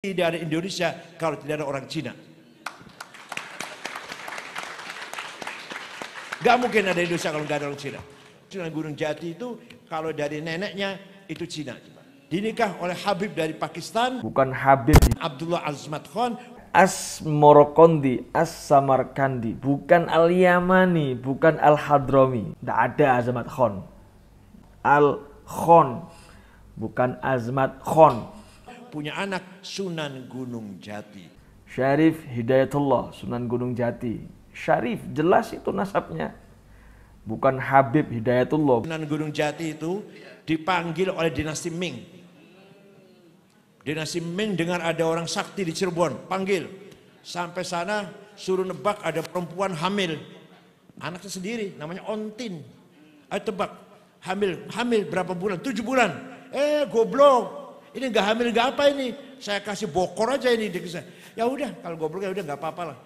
Tidak ada Indonesia kalau tidak ada orang Cina. Gak mungkin ada Indonesia kalau nggak ada orang Cina. Cina Gunung Jati itu kalau dari neneknya itu Cina. Dinikah oleh Habib dari Pakistan. Bukan Habib. Abdullah Azmat Khan. As Morokondi, As Samarkandi, bukan Al Yamani, bukan Al Hadromi. Tidak ada Azmat Khan. Al Khan, bukan Azmat Khan punya anak Sunan Gunung Jati. Syarif Hidayatullah, Sunan Gunung Jati. Syarif jelas itu nasabnya. Bukan Habib Hidayatullah. Sunan Gunung Jati itu dipanggil oleh dinasti Ming. Dinasti Ming dengar ada orang sakti di Cirebon, panggil. Sampai sana suruh nebak ada perempuan hamil. Anaknya sendiri namanya Ontin. Ayo tebak, hamil, hamil berapa bulan? Tujuh bulan. Eh goblok, ini nggak hamil nggak apa ini? Saya kasih bokor aja ini dia saya. Ya udah, kalau goblok ya udah nggak apa-apa lah.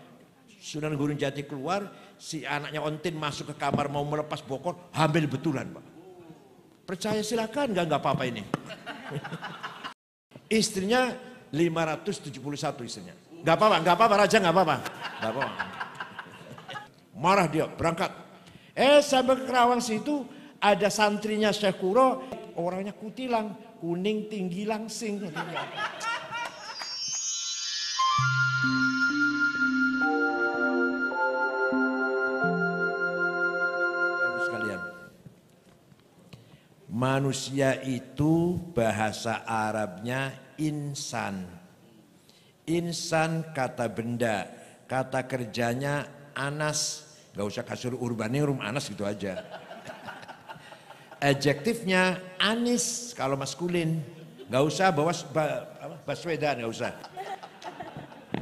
Sunan Gunung Jati keluar, si anaknya Ontin masuk ke kamar mau melepas bokor, hamil betulan pak. Percaya silakan, nggak nggak apa-apa ini. istrinya 571 istrinya. Nggak apa-apa, nggak apa-apa raja nggak apa-apa. Nggak apa-apa. Marah dia, berangkat. Eh sampai ke Kerawang situ ada santrinya Syekh Kuro orangnya kutilang, kuning tinggi langsing. Manusia itu bahasa Arabnya insan. Insan kata benda, kata kerjanya anas. Gak usah kasur urbanirum anas gitu aja. Adjektifnya Anis kalau maskulin. Nggak usah bawa Baswedan, nggak usah.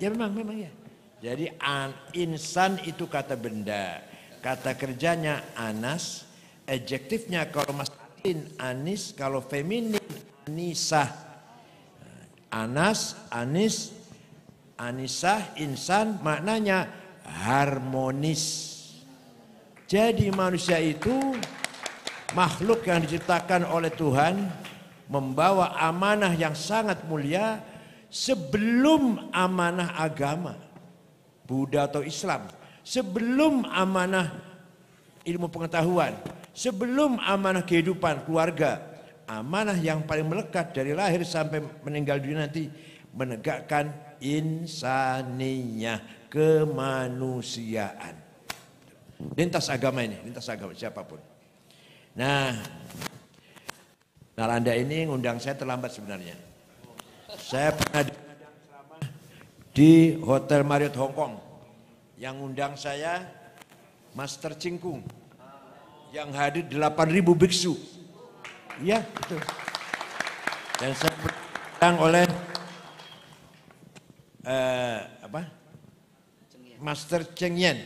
Ya memang, memang ya. Jadi an, insan itu kata benda. Kata kerjanya anas. Adjektifnya kalau maskulin anis, kalau feminin anisah. Anas, anis, anisah, insan maknanya harmonis. Jadi manusia itu makhluk yang diciptakan oleh Tuhan membawa amanah yang sangat mulia sebelum amanah agama Buddha atau Islam, sebelum amanah ilmu pengetahuan, sebelum amanah kehidupan keluarga, amanah yang paling melekat dari lahir sampai meninggal dunia nanti menegakkan insaninya kemanusiaan lintas agama ini lintas agama siapapun Nah, Nalanda ini ngundang saya terlambat sebenarnya. Saya pernah di Hotel Marriott Hong Kong. Yang ngundang saya Master Cingkung. Yang hadir 8.000 biksu. Iya, betul. Dan saya pernah oleh uh, apa? Master Cheng Yen.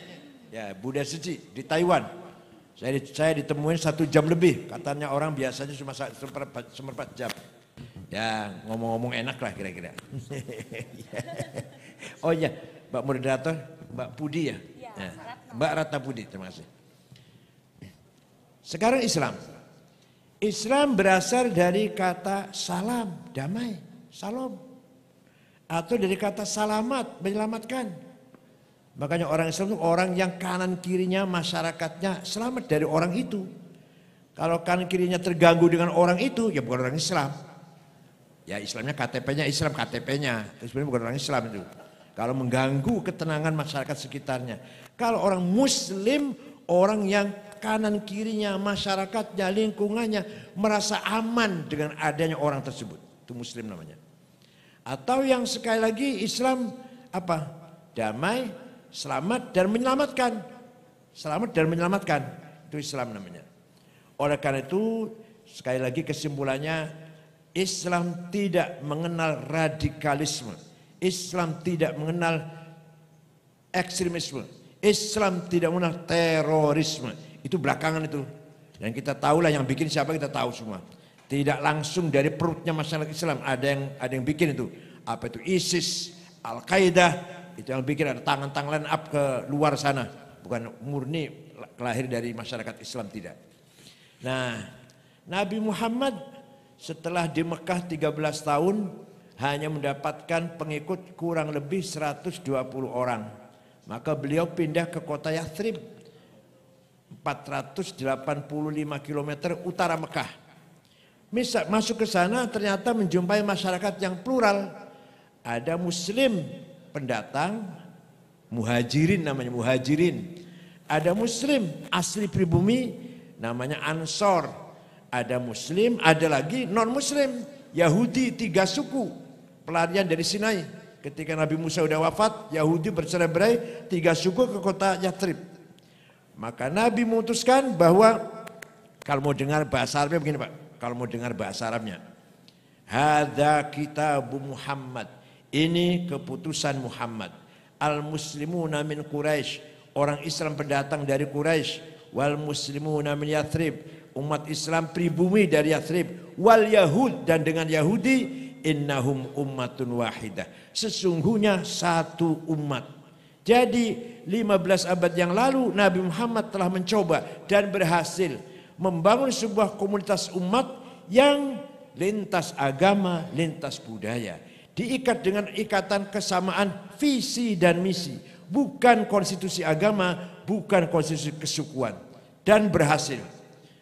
ya Buddha Suci di Taiwan. Saya, saya ditemuin satu jam lebih, katanya orang biasanya cuma seperempat jam. Ya ngomong-ngomong enak lah kira-kira. oh iya, Mbak Moderator, Mbak Pudi ya? Iya, ya Mbak Ratna Pudi, terima kasih. Sekarang Islam. Islam berasal dari kata salam, damai, salam. Atau dari kata salamat, menyelamatkan. Makanya orang Islam itu orang yang kanan kirinya masyarakatnya selamat dari orang itu. Kalau kanan kirinya terganggu dengan orang itu ya bukan orang Islam. Ya Islamnya KTP-nya Islam KTP-nya. Terus sebenarnya bukan orang Islam itu. Kalau mengganggu ketenangan masyarakat sekitarnya. Kalau orang muslim orang yang kanan kirinya masyarakatnya lingkungannya merasa aman dengan adanya orang tersebut. Itu muslim namanya. Atau yang sekali lagi Islam apa? Damai, selamat dan menyelamatkan. Selamat dan menyelamatkan. Itu Islam namanya. Oleh karena itu, sekali lagi kesimpulannya, Islam tidak mengenal radikalisme. Islam tidak mengenal ekstremisme. Islam tidak mengenal terorisme. Itu belakangan itu. Dan kita tahulah yang bikin siapa kita tahu semua. Tidak langsung dari perutnya masyarakat Islam ada yang ada yang bikin itu. Apa itu ISIS, Al-Qaeda, itu yang pikir ada tangan-tangan lain up ke luar sana. Bukan murni lahir dari masyarakat Islam tidak. Nah, Nabi Muhammad setelah di Mekah 13 tahun hanya mendapatkan pengikut kurang lebih 120 orang. Maka beliau pindah ke kota Yathrib 485 km utara Mekah. Misal masuk ke sana ternyata menjumpai masyarakat yang plural. Ada muslim, pendatang, muhajirin namanya muhajirin. Ada muslim asli pribumi namanya ansor. Ada muslim, ada lagi non muslim. Yahudi tiga suku pelarian dari Sinai. Ketika Nabi Musa sudah wafat, Yahudi bercerai-berai tiga suku ke kota Yathrib Maka Nabi memutuskan bahwa kalau mau dengar bahasa Arabnya begini Pak, kalau mau dengar bahasa Arabnya. kita kitabu Muhammad. Ini keputusan Muhammad. Al-muslimuna min Quraisy, orang Islam pendatang dari Quraisy, wal muslimuna min Yathrib, umat Islam pribumi dari Yathrib, wal Yahud dan dengan Yahudi innahum ummatun wahidah. Sesungguhnya satu umat. Jadi 15 abad yang lalu Nabi Muhammad telah mencoba dan berhasil membangun sebuah komunitas umat yang lintas agama, lintas budaya diikat dengan ikatan kesamaan visi dan misi, bukan konstitusi agama, bukan konstitusi kesukuan dan berhasil.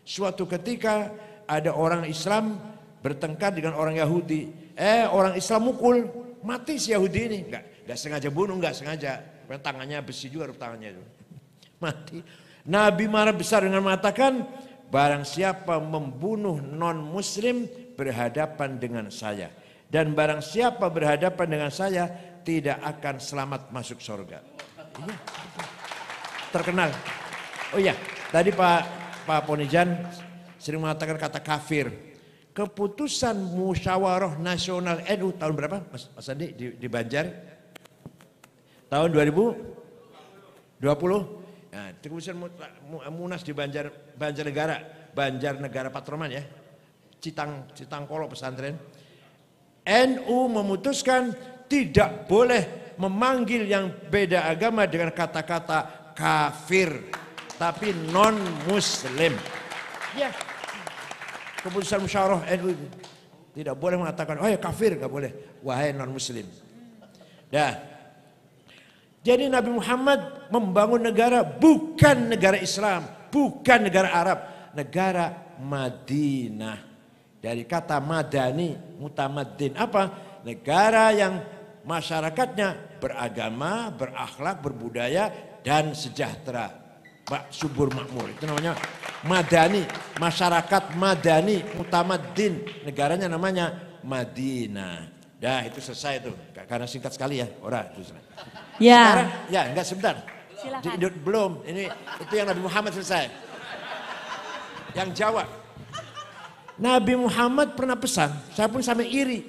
Suatu ketika ada orang Islam bertengkar dengan orang Yahudi. Eh orang Islam mukul, mati si Yahudi ini. Enggak, enggak sengaja bunuh, enggak sengaja. Tangannya besi juga tangannya itu. Mati. Nabi marah besar dengan mengatakan, barang siapa membunuh non muslim berhadapan dengan saya dan barang siapa berhadapan dengan saya tidak akan selamat masuk surga. Iya. Terkenal. Oh iya, tadi Pak Pak Ponijan sering mengatakan kata kafir. Keputusan musyawarah nasional NU tahun berapa Mas, Mas Andi di, di Banjar? Tahun 2020? Nah, ya, keputusan Munas di Banjar Negara, Banjar Negara Patroman ya. Citang Citangkolo pesantren NU memutuskan tidak boleh memanggil yang beda agama dengan kata-kata kafir tapi non muslim. Ya. Keputusan musyawarah NU itu tidak boleh mengatakan oh ya kafir nggak boleh wahai non muslim. Dah. Jadi Nabi Muhammad membangun negara bukan negara Islam, bukan negara Arab, negara Madinah. Dari kata madani mutamaddin. Apa? Negara yang masyarakatnya beragama, berakhlak, berbudaya dan sejahtera. Pak subur makmur itu namanya madani, masyarakat madani, mutamaddin. Negaranya namanya Madinah. Dah itu selesai tuh. Karena singkat sekali ya, orang itu. Ya. Sekarang ya enggak sebentar. Silakan. Di, belum. Ini itu yang Nabi Muhammad selesai. Yang Jawa. Nabi Muhammad pernah pesan, saya pun sampai iri.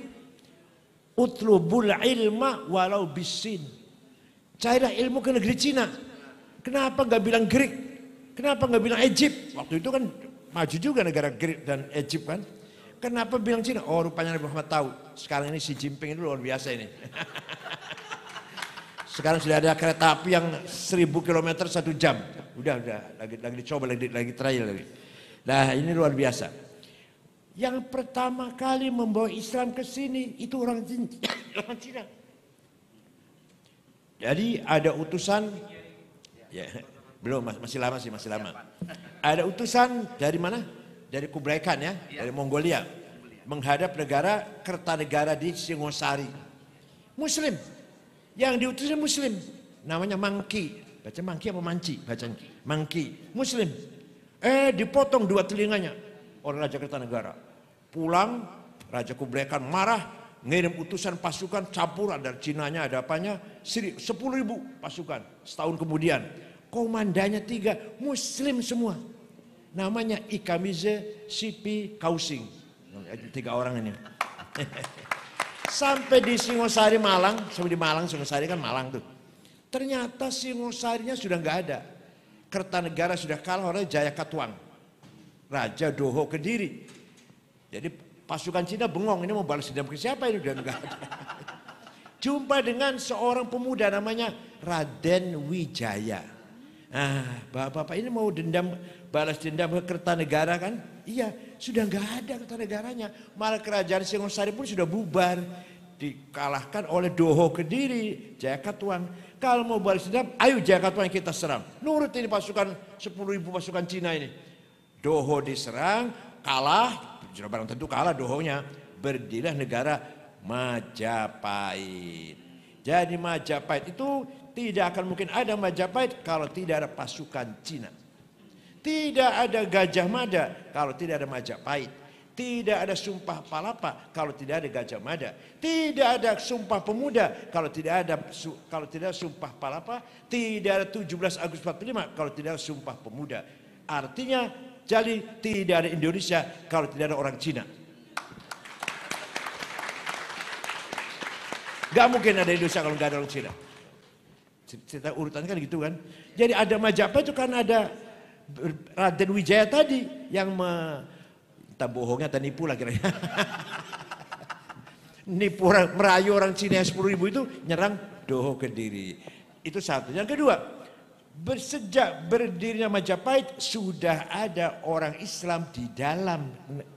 Utlubul ilma walau bisin. cairah ilmu ke negeri Cina. Kenapa nggak bilang Greek? Kenapa nggak bilang Egypt? Waktu itu kan maju juga negara Greek dan Egypt kan. Kenapa bilang Cina? Oh rupanya Nabi Muhammad tahu. Sekarang ini si Jinping itu luar biasa ini. Sekarang sudah ada kereta api yang seribu kilometer satu jam. Udah, udah. Lagi, lagi dicoba, lagi, lagi trial lagi. Nah ini luar biasa. Yang pertama kali membawa Islam ke sini itu orang Cina. Jadi ada utusan ya, belum masih lama sih, masih lama. Ada utusan dari mana? Dari Kublai Khan ya, dari Mongolia menghadap negara Kertanegara di Singosari. Muslim. Yang diutusnya muslim. Namanya Mangki. Baca Mangki apa Manci? Baca Mangki. Muslim. Eh dipotong dua telinganya oleh Raja Kertanegara. Pulang, Raja Kublai Khan marah, ngirim utusan pasukan campur ada Cinanya ada apanya sepuluh ribu pasukan setahun kemudian komandannya tiga muslim semua namanya Ikamize Sipi Kausing tiga orang ini sampai di Singosari Malang sampai di Malang Singosari kan Malang tuh ternyata Singosarinya sudah nggak ada Kertanegara sudah kalah oleh Jaya Katuang Raja Doho Kediri jadi pasukan Cina bengong, ini mau balas dendam ke siapa ini udah enggak ada. Jumpa dengan seorang pemuda namanya Raden Wijaya. Ah, bapak-bapak ini mau dendam balas dendam ke Kertanegara kan? Iya, sudah enggak ada Kertanegaranya. Malah kerajaan Singosari pun sudah bubar, dikalahkan oleh Doho Kediri, katuan, Kalau mau balas dendam, ayo katuan kita serang. Nurut ini pasukan ribu pasukan Cina ini. Doho diserang, kalah, sudah barang tentu kalah dohonya. Berdirilah negara Majapahit. Jadi Majapahit itu tidak akan mungkin ada Majapahit kalau tidak ada pasukan Cina. Tidak ada Gajah Mada kalau tidak ada Majapahit. Tidak ada sumpah palapa kalau tidak ada Gajah Mada. Tidak ada sumpah pemuda kalau tidak ada kalau tidak ada sumpah palapa. Tidak ada 17 Agustus 45 kalau tidak ada sumpah pemuda. Artinya jadi tidak ada Indonesia kalau tidak ada orang Cina. Gak mungkin ada Indonesia kalau nggak ada orang Cina. Cerita urutannya kan gitu kan. Jadi ada Majapahit itu kan ada Raden Wijaya tadi yang me, Entah bohongnya atau nipu lah kira-kira. nipu orang, merayu orang Cina yang 10 ribu itu nyerang Doho diri. Itu satu. Yang kedua, Sejak berdirinya Majapahit sudah ada orang Islam di dalam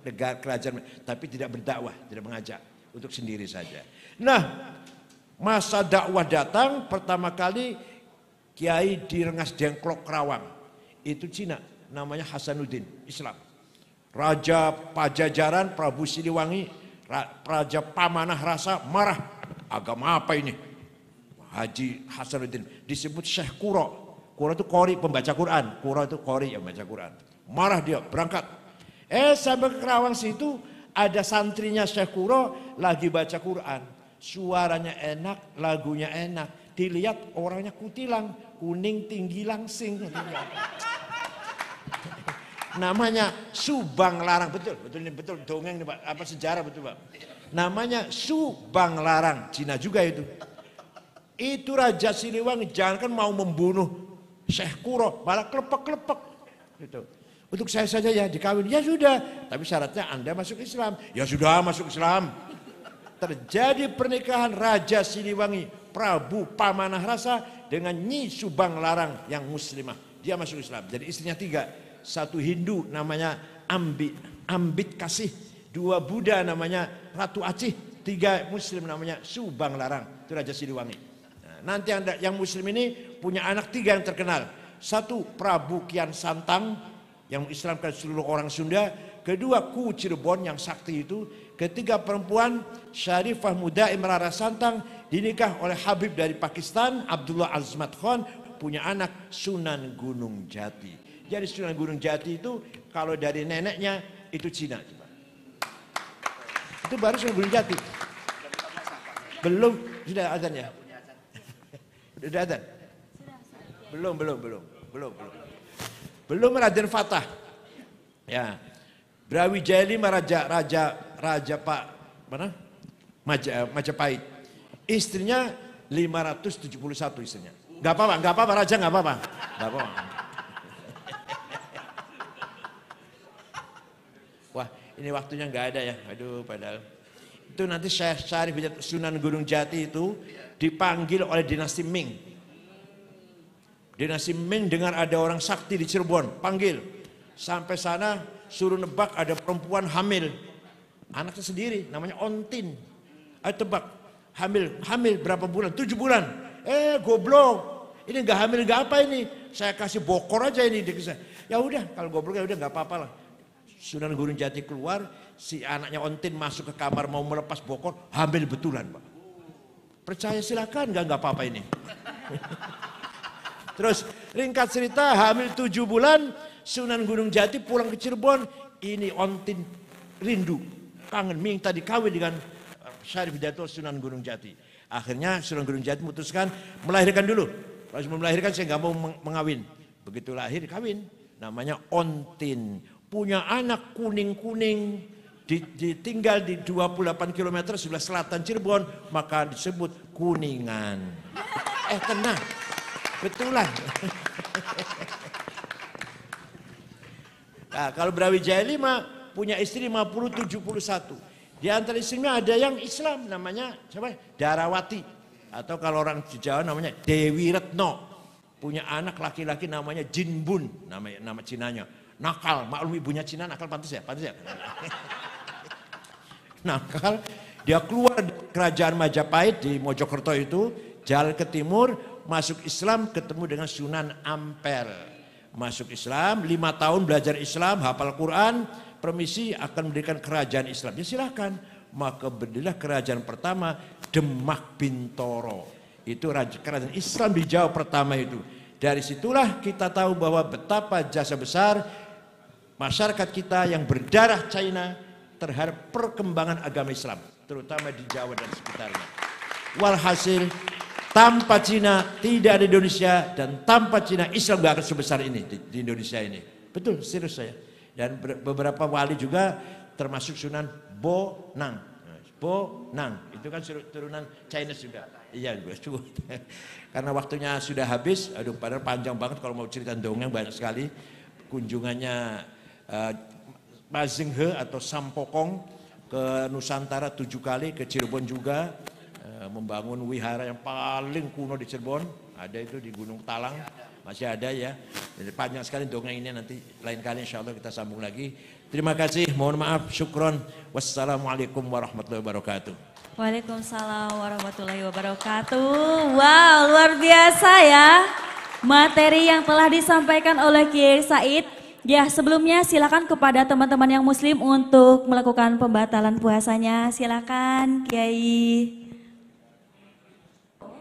negara kerajaan tapi tidak berdakwah, tidak mengajak untuk sendiri saja. Nah, masa dakwah datang pertama kali kiai di Rengas Dengklok Kerawang. Itu Cina, namanya Hasanuddin, Islam. Raja Pajajaran Prabu Siliwangi, Raja Pamanah Rasa marah. Agama apa ini? Haji Hasanuddin disebut Syekh Kuro Kuro itu kori pembaca Quran. Kuro itu kori yang baca Quran. Marah dia, berangkat. Eh sampai ke Kerawang situ ada santrinya Syekh Kuro lagi baca Quran. Suaranya enak, lagunya enak. Dilihat orangnya kutilang, kuning tinggi langsing. Namanya Subang Larang, betul, betul ini betul dongeng nih Pak, apa sejarah betul Pak. Namanya Subang Larang, Cina juga itu. Itu Raja Siliwangi jangan kan mau membunuh Syekh Kuro malah klepek-klepek gitu. Untuk saya saja ya dikawin ya sudah, tapi syaratnya Anda masuk Islam. Ya sudah masuk Islam. Terjadi pernikahan Raja Siliwangi Prabu Pamanah Rasa dengan Nyi Subang Larang yang muslimah. Dia masuk Islam. Jadi istrinya tiga. Satu Hindu namanya Ambit, Ambit Kasih. Dua Buddha namanya Ratu Acih. Tiga Muslim namanya Subang Larang. Itu Raja Siliwangi. Nah, nanti anda, yang Muslim ini punya anak tiga yang terkenal. Satu Prabu Kian Santang yang mengislamkan seluruh orang Sunda. Kedua Ku Cirebon yang sakti itu. Ketiga perempuan Syarifah Muda Imrara Santang dinikah oleh Habib dari Pakistan Abdullah Azmat Khan punya anak Sunan Gunung Jati. Jadi Sunan Gunung Jati itu kalau dari neneknya itu Cina. Coba. Itu baru Sunan Gunung Jati. Belum sudah ya Sudah ada. Belum, belum, belum. Belum, belum. Belum Raden Fatah. Ya. Brawijaya lima raja raja raja Pak mana? Maja, Majapahit. Istrinya 571 istrinya. Enggak apa-apa, enggak apa-apa raja enggak apa-apa. Enggak apa-apa. Wah, ini waktunya enggak ada ya. Aduh, padahal itu nanti Syekh Syarif Sunan Gunung Jati itu dipanggil oleh dinasti Ming Dinasti Ming dengar ada orang sakti di Cirebon, panggil. Sampai sana suruh nebak ada perempuan hamil. Anaknya sendiri, namanya Ontin. Ayo tebak, hamil, hamil berapa bulan? Tujuh bulan. Eh goblok, ini nggak hamil nggak apa ini? Saya kasih bokor aja ini. Ya udah, kalau goblok ya udah nggak apa-apa lah. Sunan Gunung Jati keluar, si anaknya Ontin masuk ke kamar mau melepas bokor, hamil betulan, Pak. Percaya silakan, nggak nggak apa-apa ini. Terus ringkas cerita hamil tujuh bulan Sunan Gunung Jati pulang ke Cirebon ini ontin rindu kangen minta dikawin dengan eh, Syarif Hidayatul Sunan Gunung Jati. Akhirnya Sunan Gunung Jati memutuskan melahirkan dulu. Pas melahirkan saya nggak mau mengawin. Begitu lahir kawin namanya ontin. Punya anak kuning-kuning ditinggal di 28 km sebelah selatan Cirebon maka disebut Kuningan. Eh tenang, Betulan. nah, kalau Brawijaya 5 punya istri 50 71. Di antara istrinya ada yang Islam namanya siapa? Darawati atau kalau orang Jawa namanya Dewi Retno. Punya anak laki-laki namanya Jinbun, nama nama Cinanya. Nakal, maklum ibunya Cina nakal pantas ya, pantas ya. nakal, dia keluar kerajaan Majapahit di Mojokerto itu, jalan ke timur, masuk Islam ketemu dengan Sunan Ampel. Masuk Islam, lima tahun belajar Islam, hafal Quran, permisi akan mendirikan kerajaan Islam. Ya silahkan. Maka berdirilah kerajaan pertama Demak Bintoro. Itu kerajaan Islam di Jawa pertama itu. Dari situlah kita tahu bahwa betapa jasa besar masyarakat kita yang berdarah China terhadap perkembangan agama Islam, terutama di Jawa dan sekitarnya. Walhasil tanpa Cina tidak ada Indonesia dan tanpa Cina Islam gak akan sebesar ini di, di Indonesia ini. Betul, serius saya. Dan beberapa wali juga termasuk Sunan Bonang. Bonang itu kan turunan China juga. Iya, gue Karena waktunya sudah habis, aduh padahal panjang banget kalau mau cerita dongeng banyak sekali. Kunjungannya uh, atau Sampokong ke Nusantara tujuh kali, ke Cirebon juga, membangun wihara yang paling kuno di Cirebon, ada itu di Gunung Talang, masih ada ya. panjang sekali dongeng ini nanti lain kali insya Allah kita sambung lagi. Terima kasih, mohon maaf, syukron. Wassalamualaikum warahmatullahi wabarakatuh. Waalaikumsalam warahmatullahi wabarakatuh. Wow, luar biasa ya materi yang telah disampaikan oleh Kiai Said. Ya, sebelumnya silakan kepada teman-teman yang muslim untuk melakukan pembatalan puasanya. Silakan Kiai.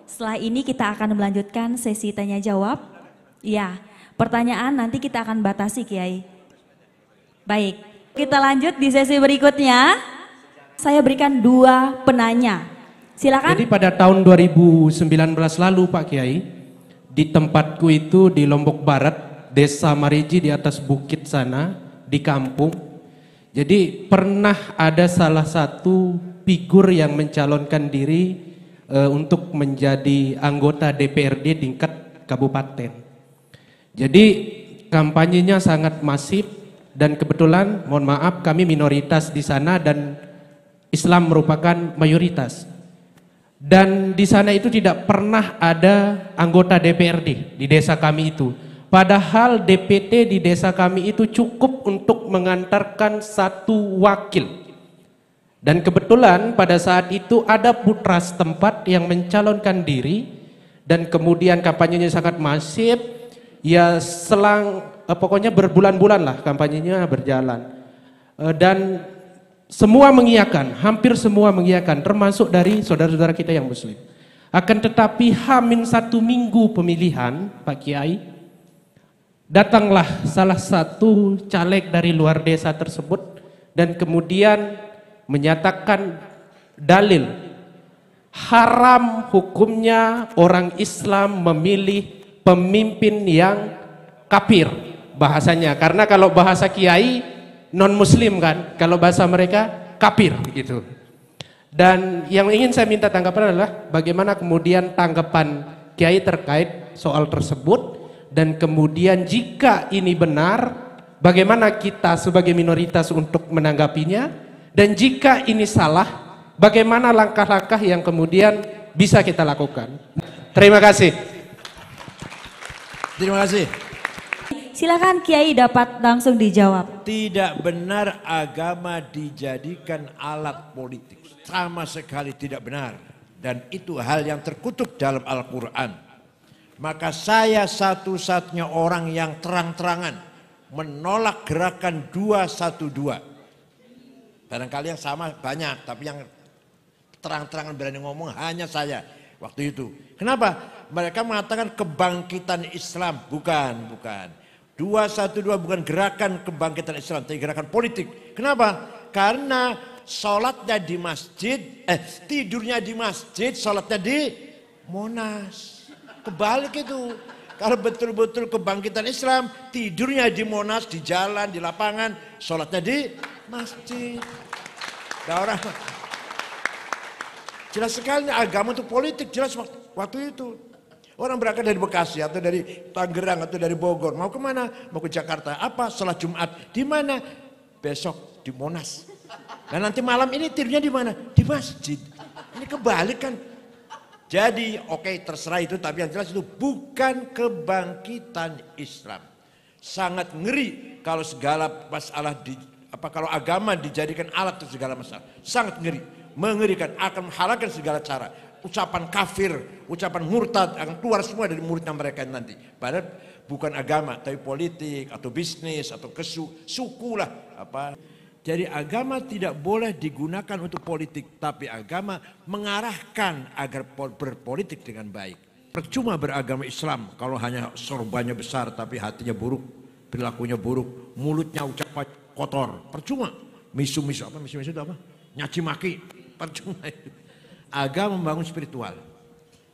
Setelah ini kita akan melanjutkan sesi tanya jawab. Ya, pertanyaan nanti kita akan batasi Kiai. Baik, kita lanjut di sesi berikutnya. Saya berikan dua penanya. Silakan. Jadi pada tahun 2019 lalu Pak Kiai, di tempatku itu di Lombok Barat, Desa Mariji di atas bukit sana, di kampung. Jadi pernah ada salah satu figur yang mencalonkan diri uh, untuk menjadi anggota DPRD tingkat kabupaten. Jadi kampanyenya sangat masif dan kebetulan mohon maaf kami minoritas di sana dan Islam merupakan mayoritas. Dan di sana itu tidak pernah ada anggota DPRD di desa kami itu. Padahal DPT di desa kami itu cukup untuk mengantarkan satu wakil dan kebetulan pada saat itu ada putra setempat yang mencalonkan diri dan kemudian kampanyenya sangat masif. Ya selang eh, pokoknya berbulan-bulan lah kampanyenya berjalan. Eh, dan semua mengiyakan, hampir semua mengiyakan termasuk dari saudara-saudara kita yang muslim. Akan tetapi hamin satu minggu pemilihan Pak Kiai datanglah salah satu caleg dari luar desa tersebut dan kemudian menyatakan dalil haram hukumnya orang Islam memilih pemimpin yang kafir bahasanya karena kalau bahasa kiai non muslim kan kalau bahasa mereka kafir gitu dan yang ingin saya minta tanggapan adalah bagaimana kemudian tanggapan kiai terkait soal tersebut dan kemudian jika ini benar bagaimana kita sebagai minoritas untuk menanggapinya dan jika ini salah, bagaimana langkah-langkah yang kemudian bisa kita lakukan? Terima kasih. Terima kasih. Silakan Kiai dapat langsung dijawab. Tidak benar agama dijadikan alat politik. Sama sekali tidak benar. Dan itu hal yang terkutuk dalam Al-Quran. Maka saya satu-satunya orang yang terang-terangan menolak gerakan 212 Barangkali yang sama banyak, tapi yang terang-terangan berani ngomong hanya saya waktu itu. Kenapa? Mereka mengatakan kebangkitan Islam, bukan, bukan. 212 bukan gerakan kebangkitan Islam, tapi gerakan politik. Kenapa? Karena sholatnya di masjid, eh tidurnya di masjid, sholatnya di Monas. Kebalik itu. Kalau betul-betul kebangkitan Islam, tidurnya di Monas, di jalan, di lapangan, sholatnya di masjid. Nah, orang jelas sekali agama itu politik jelas waktu, waktu itu. Orang berangkat dari Bekasi atau dari Tangerang atau dari Bogor mau kemana? Mau ke Jakarta. Apa? Setelah Jumat di mana? Besok di Monas. Dan nanti malam ini tidurnya di mana? Di masjid. Ini kebalik kan? Jadi oke okay, terserah itu tapi yang jelas itu bukan kebangkitan Islam. Sangat ngeri kalau segala masalah di apa kalau agama dijadikan alat untuk segala masalah sangat ngeri mengerikan akan menghalalkan segala cara ucapan kafir ucapan murtad akan keluar semua dari muridnya mereka nanti padahal bukan agama tapi politik atau bisnis atau kesu suku lah apa jadi agama tidak boleh digunakan untuk politik tapi agama mengarahkan agar berpolitik dengan baik percuma beragama Islam kalau hanya sorbannya besar tapi hatinya buruk perilakunya buruk mulutnya ucapan kotor, percuma. Misu-misu apa? Misu-misu itu apa? Nyaci maki, percuma Agama membangun spiritual.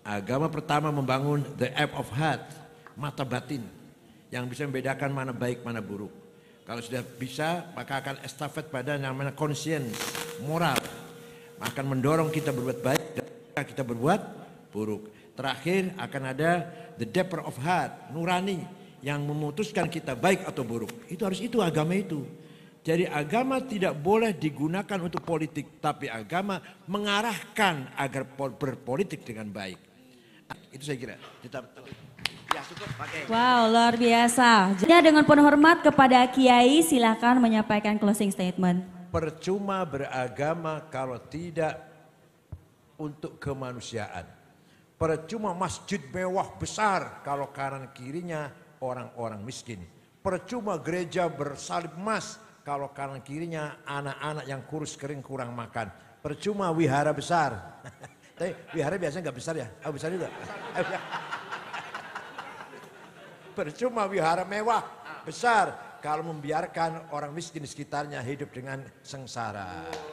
Agama pertama membangun the app of heart, mata batin. Yang bisa membedakan mana baik, mana buruk. Kalau sudah bisa, maka akan estafet pada yang mana conscience, moral. Akan mendorong kita berbuat baik dan kita berbuat buruk. Terakhir akan ada the depth of heart, nurani yang memutuskan kita baik atau buruk. Itu harus itu agama itu. Jadi agama tidak boleh digunakan untuk politik, tapi agama mengarahkan agar berpolitik dengan baik. Itu saya kira. Kita Ya, cukup pakai. Wow, luar biasa. Jadi dengan penuh hormat kepada Kiai silakan menyampaikan closing statement. Percuma beragama kalau tidak untuk kemanusiaan. Percuma masjid mewah besar kalau kanan kirinya orang-orang miskin. Percuma gereja bersalib emas kalau kanan kirinya anak-anak yang kurus kering kurang makan. Percuma wihara besar. Tapi wihara biasanya nggak besar ya? Oh besar juga. Percuma wihara mewah, besar. Kalau membiarkan orang miskin di sekitarnya hidup dengan sengsara.